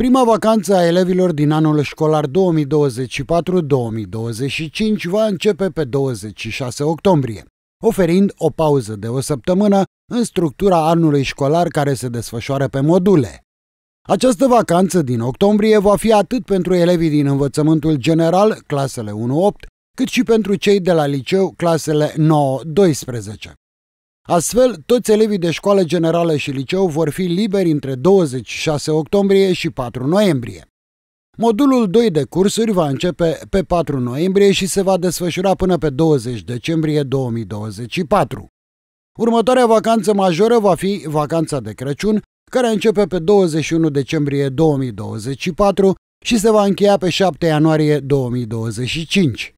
Prima vacanță a elevilor din anul școlar 2024-2025 va începe pe 26 octombrie, oferind o pauză de o săptămână în structura anului școlar care se desfășoară pe module. Această vacanță din octombrie va fi atât pentru elevii din învățământul general, clasele 1-8, cât și pentru cei de la liceu, clasele 9-12. Astfel, toți elevii de școală generală și liceu vor fi liberi între 26 octombrie și 4 noiembrie. Modulul 2 de cursuri va începe pe 4 noiembrie și se va desfășura până pe 20 decembrie 2024. Următoarea vacanță majoră va fi vacanța de Crăciun, care începe pe 21 decembrie 2024 și se va încheia pe 7 ianuarie 2025.